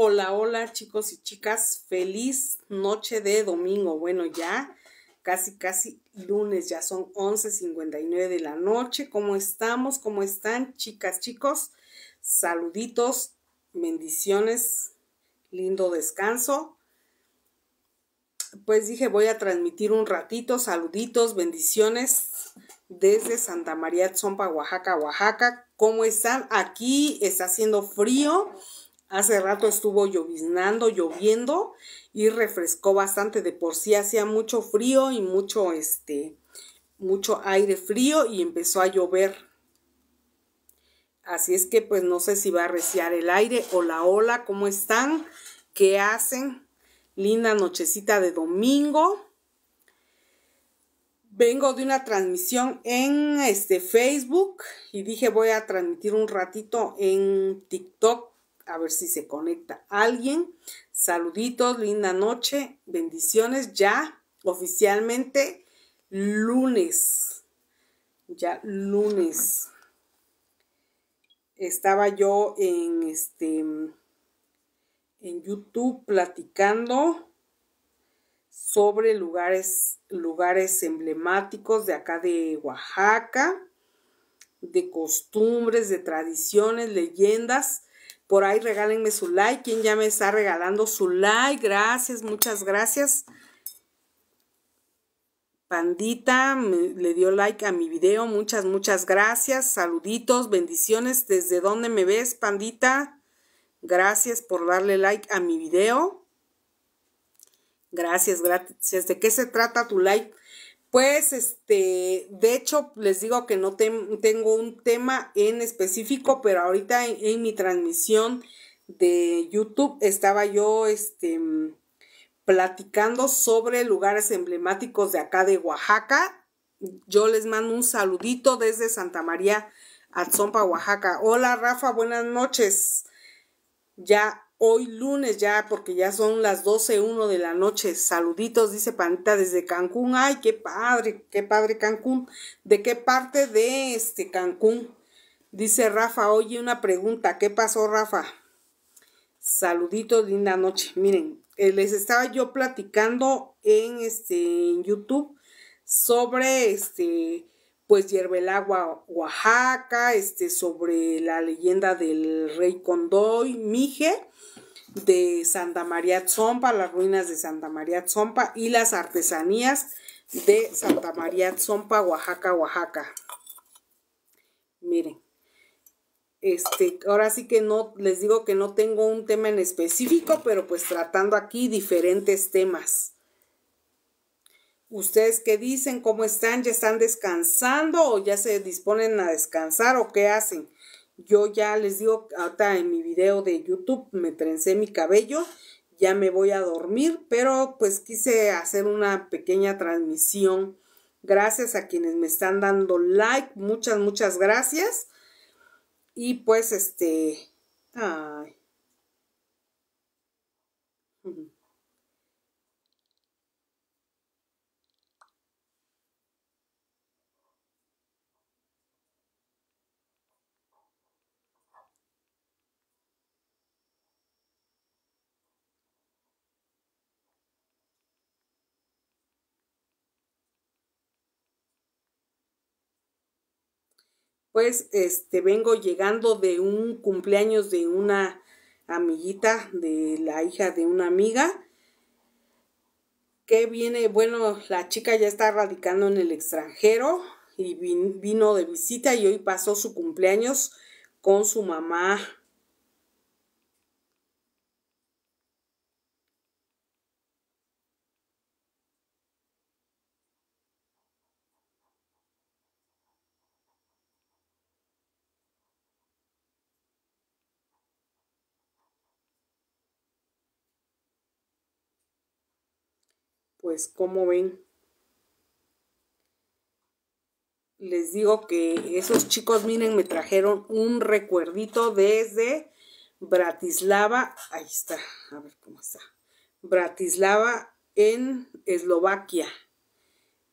Hola, hola chicos y chicas, feliz noche de domingo. Bueno, ya casi, casi lunes, ya son 11.59 de la noche. ¿Cómo estamos? ¿Cómo están chicas, chicos? Saluditos, bendiciones, lindo descanso. Pues dije, voy a transmitir un ratito, saluditos, bendiciones desde Santa María Zompa, Oaxaca, Oaxaca. ¿Cómo están? Aquí está haciendo frío Hace rato estuvo lloviznando, lloviendo y refrescó bastante. De por sí hacía mucho frío y mucho este mucho aire frío y empezó a llover. Así es que pues no sé si va a reciar el aire. o la ola. ¿cómo están? ¿Qué hacen? Linda nochecita de domingo. Vengo de una transmisión en este Facebook y dije voy a transmitir un ratito en TikTok a ver si se conecta alguien. Saluditos, linda noche, bendiciones. Ya oficialmente lunes, ya lunes. Estaba yo en este en YouTube platicando sobre lugares lugares emblemáticos de acá de Oaxaca, de costumbres, de tradiciones, leyendas por ahí regálenme su like. ¿Quién ya me está regalando su like? Gracias, muchas gracias. Pandita le dio like a mi video. Muchas, muchas gracias. Saluditos, bendiciones. ¿Desde dónde me ves, Pandita? Gracias por darle like a mi video. Gracias, gracias. ¿De qué se trata tu like? Pues, este, de hecho, les digo que no tengo un tema en específico, pero ahorita en, mi transmisión de YouTube estaba yo, este, mm, platicando sobre lugares emblemáticos de acá de Oaxaca. Yo les mando un saludito desde Santa María, Atzompa, Oaxaca. Hola, Rafa, buenas noches. Ya Hoy lunes ya, porque ya son las 12.01 de la noche. Saluditos, dice Panita desde Cancún. Ay, qué padre, qué padre Cancún. ¿De qué parte de este Cancún? Dice Rafa, oye una pregunta. ¿Qué pasó, Rafa? Saluditos, linda noche. Miren, eh, les estaba yo platicando en este en YouTube sobre este pues hierve el agua Oaxaca, este, sobre la leyenda del rey Condoy, Mije, de Santa María Tzompa, las ruinas de Santa María Tzompa y las artesanías de Santa María Zompa Oaxaca, Oaxaca. Miren, este, ahora sí que no, les digo que no tengo un tema en específico, pero pues tratando aquí diferentes temas. ¿Ustedes qué dicen? ¿Cómo están? ¿Ya están descansando o ya se disponen a descansar o qué hacen? Yo ya les digo, ahorita en mi video de YouTube me trencé mi cabello, ya me voy a dormir, pero pues quise hacer una pequeña transmisión. Gracias a quienes me están dando like, muchas, muchas gracias. Y pues este... Ay. pues este vengo llegando de un cumpleaños de una amiguita, de la hija de una amiga, que viene, bueno, la chica ya está radicando en el extranjero y vino de visita y hoy pasó su cumpleaños con su mamá pues como ven, les digo que esos chicos, miren, me trajeron un recuerdito desde Bratislava, ahí está, a ver cómo está, Bratislava en Eslovaquia.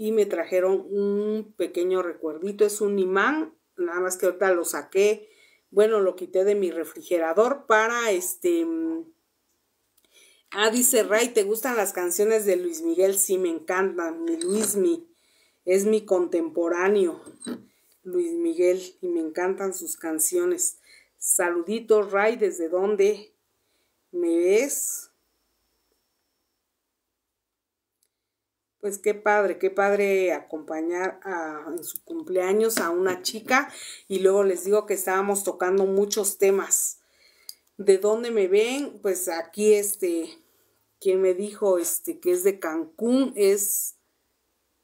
Y me trajeron un pequeño recuerdito, es un imán, nada más que ahorita lo saqué, bueno, lo quité de mi refrigerador para este Ah, dice Ray, ¿te gustan las canciones de Luis Miguel? Sí, me encantan. Mi Luis mi, es mi contemporáneo, Luis Miguel, y me encantan sus canciones. Saluditos, Ray, ¿desde dónde me ves? Pues qué padre, qué padre acompañar en su cumpleaños a una chica y luego les digo que estábamos tocando muchos temas de dónde me ven, pues aquí este, quien me dijo este, que es de Cancún, es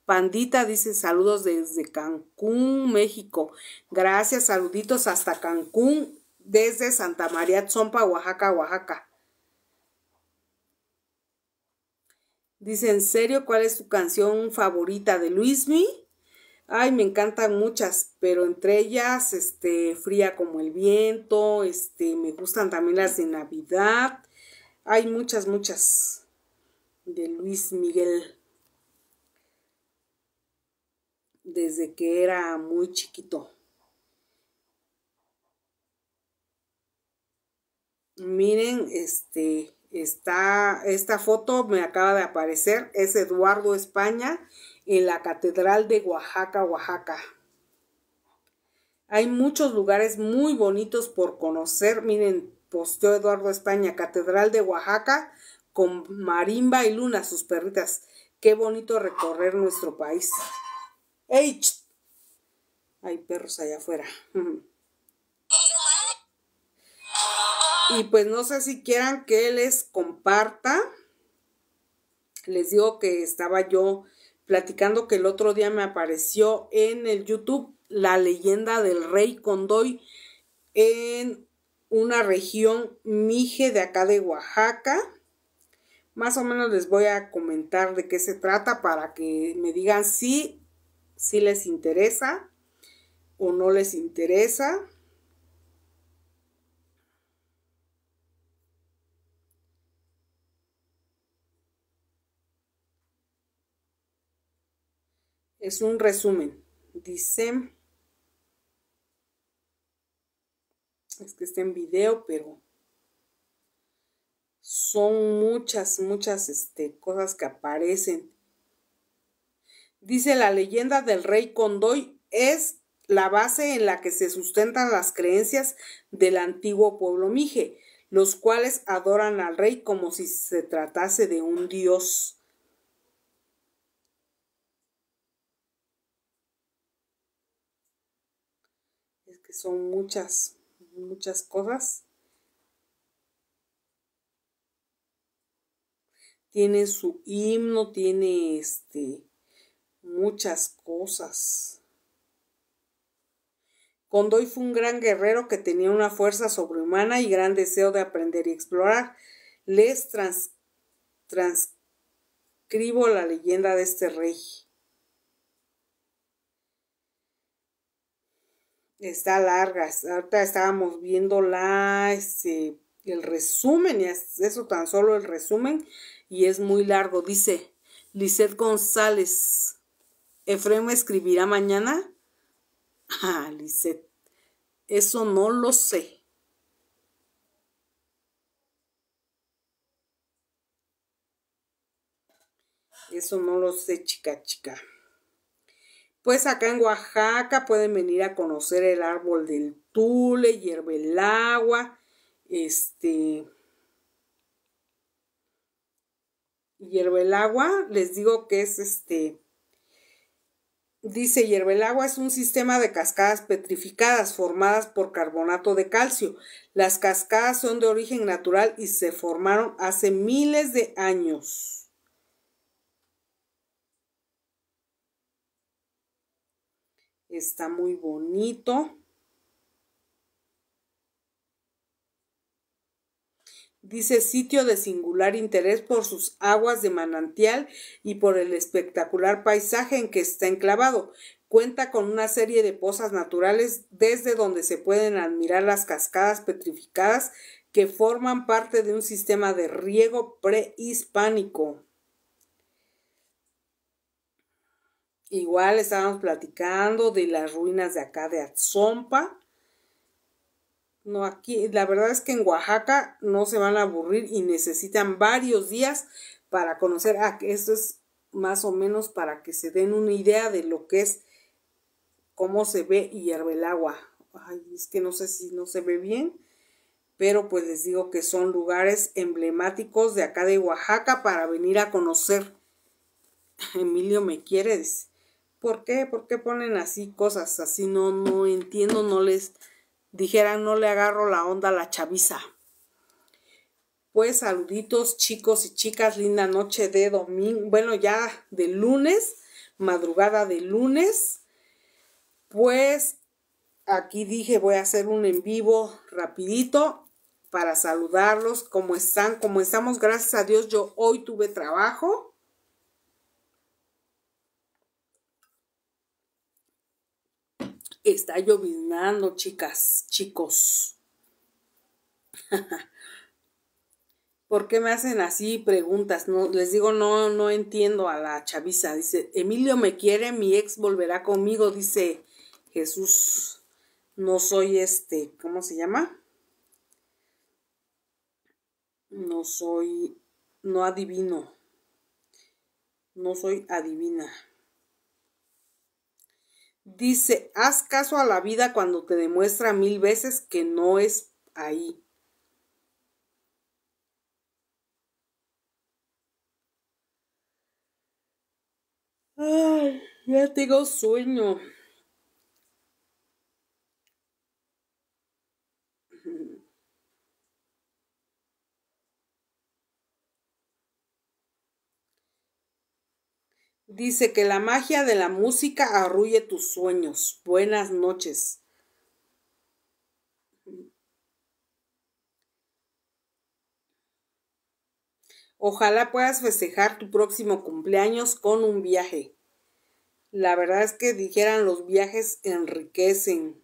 Pandita, dice saludos desde Cancún, México. Gracias, saluditos hasta Cancún, desde Santa María Zompa, Oaxaca, Oaxaca. Dice, ¿en serio cuál es tu canción favorita de Luismi? Ay, me encantan muchas, pero entre ellas, este, Fría como el viento, este, me gustan también las de Navidad. Hay muchas, muchas de Luis Miguel. Desde que era muy chiquito. Miren, este, está, esta foto me acaba de aparecer, es Eduardo España en la Catedral de Oaxaca, Oaxaca. Hay muchos lugares muy bonitos por conocer. Miren, posteó Eduardo España, Catedral de Oaxaca, con Marimba y Luna, sus perritas. Qué bonito recorrer nuestro país. ¡Ey! Hay perros allá afuera. Y pues no sé si quieran que les comparta. Les digo que estaba yo platicando que el otro día me apareció en el YouTube la leyenda del rey Condoy en una región mije de acá de Oaxaca. Más o menos les voy a comentar de qué se trata para que me digan si, si les interesa o no les interesa. es un resumen. Dice, es que está en video, pero son muchas, muchas este, cosas que aparecen. Dice la leyenda del rey Condoy es la base en la que se sustentan las creencias del antiguo pueblo mije, los cuales adoran al rey como si se tratase de un dios. son muchas, muchas cosas. Tiene su himno, tiene este, muchas cosas. Condoy fue un gran guerrero que tenía una fuerza sobrehumana y gran deseo de aprender y explorar. Les transcribo la leyenda de este rey. está larga. Ahorita estábamos viendo este, el resumen, y eso tan solo el resumen, y es muy largo. Dice Lizeth González, Efrem escribirá mañana. Ah, Lisette, eso no lo sé. Eso no lo sé, chica, chica. Pues acá en Oaxaca pueden venir a conocer el árbol del tule, hierve el agua, este, hierve el agua, les digo que es este, dice hierve el agua es un sistema de cascadas petrificadas formadas por carbonato de calcio. Las cascadas son de origen natural y se formaron hace miles de años. Está muy bonito. Dice sitio de singular interés por sus aguas de manantial y por el espectacular paisaje en que está enclavado. Cuenta con una serie de pozas naturales desde donde se pueden admirar las cascadas petrificadas que forman parte de un sistema de riego prehispánico. Igual estábamos platicando de las ruinas de acá de Atzompa. No, aquí, la verdad es que en Oaxaca no se van a aburrir y necesitan varios días para conocer. Ah, esto es más o menos para que se den una idea de lo que es, cómo se ve y hierve el agua. Ay, es que no sé si no se ve bien, pero pues les digo que son lugares emblemáticos de acá de Oaxaca para venir a conocer. Emilio, ¿me decir. ¿por qué? ¿Por qué ponen así cosas? Así no, no entiendo, no les dijeran, no le agarro la onda a la chaviza. Pues saluditos chicos y chicas, linda noche de domingo, bueno ya de lunes, madrugada de lunes. Pues aquí dije voy a hacer un en vivo rapidito para saludarlos, cómo están, como estamos, gracias a Dios yo hoy tuve trabajo Está lloviznando, chicas, chicos. ¿Por qué me hacen así preguntas? No, les digo, no, no entiendo a la chaviza. Dice, Emilio me quiere, mi ex volverá conmigo, dice Jesús. No soy este, ¿cómo se llama? No soy, no adivino. No soy adivina. Dice, haz caso a la vida cuando te demuestra mil veces que no es ahí. Ay, ya tengo sueño. Dice que la magia de la música arrulle tus sueños. Buenas noches. Ojalá puedas festejar tu próximo cumpleaños con un viaje. La verdad es que dijeran los viajes enriquecen.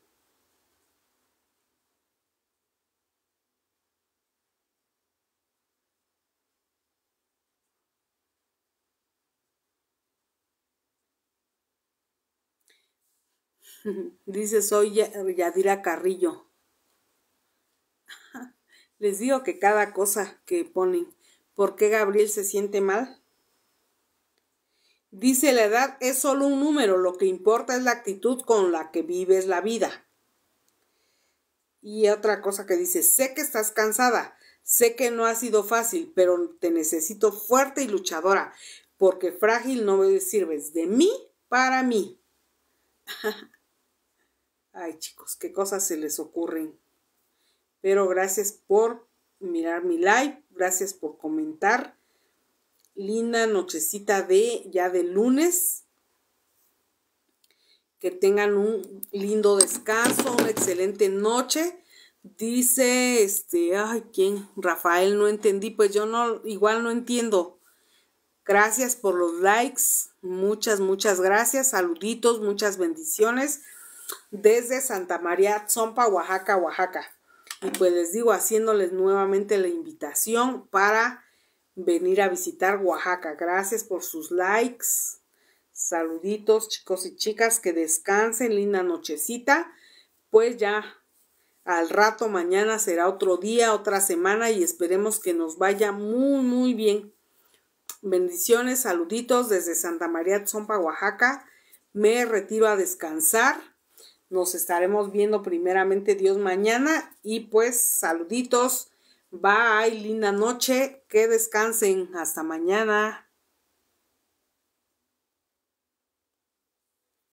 Dice, soy Yadira Carrillo. Les digo que cada cosa que ponen, ¿por qué Gabriel se siente mal? Dice, la edad es solo un número, lo que importa es la actitud con la que vives la vida. Y otra cosa que dice, sé que estás cansada, sé que no ha sido fácil, pero te necesito fuerte y luchadora, porque frágil no me sirves de mí para mí. Ay chicos, qué cosas se les ocurren. Pero gracias por mirar mi like, gracias por comentar. Linda nochecita de ya de lunes. Que tengan un lindo descanso, una excelente noche. Dice, este, ay, ¿quién? Rafael, no entendí, pues yo no, igual no entiendo. Gracias por los likes, muchas, muchas gracias, saluditos, muchas bendiciones desde Santa María Zompa, Oaxaca, Oaxaca. Y pues les digo, haciéndoles nuevamente la invitación para venir a visitar Oaxaca. Gracias por sus likes. Saluditos, chicos y chicas, que descansen, linda nochecita. Pues ya al rato, mañana será otro día, otra semana y esperemos que nos vaya muy, muy bien. Bendiciones, saluditos desde Santa María Zompa, Oaxaca. Me retiro a descansar nos estaremos viendo primeramente Dios mañana y pues saluditos. Bye, linda noche, que descansen. Hasta mañana.